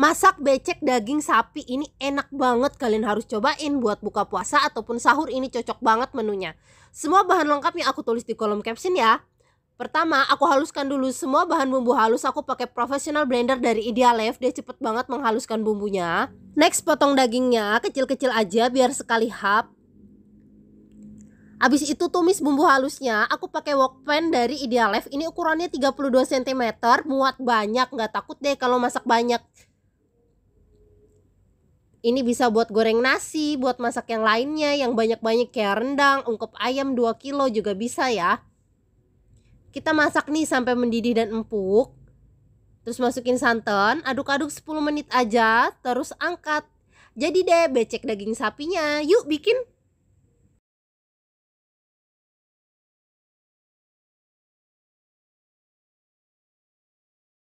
Masak becek daging sapi ini enak banget kalian harus cobain buat buka puasa ataupun sahur ini cocok banget menunya. Semua bahan lengkap yang aku tulis di kolom caption ya. Pertama, aku haluskan dulu semua bahan bumbu halus. Aku pakai professional blender dari Idealife. Dia cepet banget menghaluskan bumbunya. Next, potong dagingnya kecil-kecil aja biar sekali hap. Abis itu tumis bumbu halusnya, aku pakai wok pan dari Idealife. Ini ukurannya 32 cm, muat banyak, nggak takut deh kalau masak banyak ini bisa buat goreng nasi, buat masak yang lainnya yang banyak-banyak kayak rendang, ungkep ayam 2 kilo juga bisa ya. Kita masak nih sampai mendidih dan empuk. Terus masukin santan, aduk-aduk 10 menit aja, terus angkat. Jadi deh becek daging sapinya. Yuk bikin.